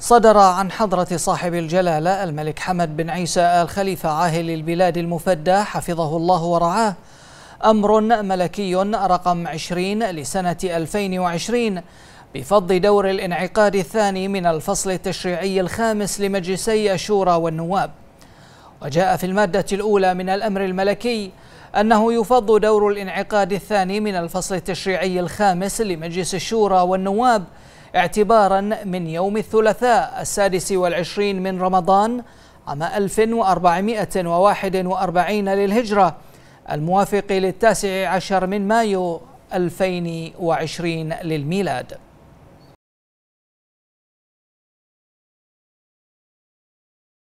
صدر عن حضرة صاحب الجلالة الملك حمد بن عيسى آل خليفة عاهل البلاد المفدى حفظه الله ورعاه أمر ملكي رقم 20 لسنة 2020 بفض دور الانعقاد الثاني من الفصل التشريعي الخامس لمجلسي الشورى والنواب وجاء في المادة الأولى من الأمر الملكي أنه يفض دور الانعقاد الثاني من الفصل التشريعي الخامس لمجلس الشورى والنواب اعتبارا من يوم الثلاثاء السادس والعشرين من رمضان عام 1441 للهجرة الموافق للتاسع عشر من مايو 2020 للميلاد